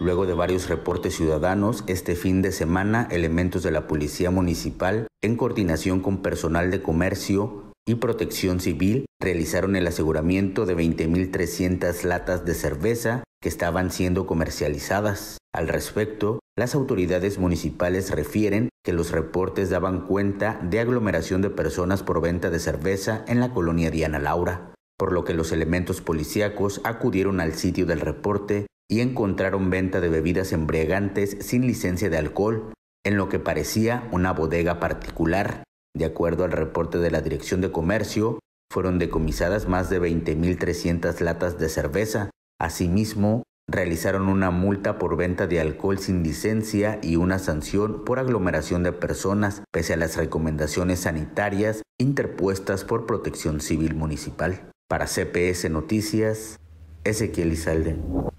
Luego de varios reportes ciudadanos, este fin de semana elementos de la Policía Municipal, en coordinación con personal de comercio y protección civil, realizaron el aseguramiento de 20.300 latas de cerveza que estaban siendo comercializadas. Al respecto, las autoridades municipales refieren que los reportes daban cuenta de aglomeración de personas por venta de cerveza en la colonia Diana Laura, por lo que los elementos policíacos acudieron al sitio del reporte y encontraron venta de bebidas embriagantes sin licencia de alcohol en lo que parecía una bodega particular. De acuerdo al reporte de la Dirección de Comercio, fueron decomisadas más de 20.300 latas de cerveza. Asimismo, realizaron una multa por venta de alcohol sin licencia y una sanción por aglomeración de personas, pese a las recomendaciones sanitarias interpuestas por Protección Civil Municipal. Para CPS Noticias, Ezequiel Izalde.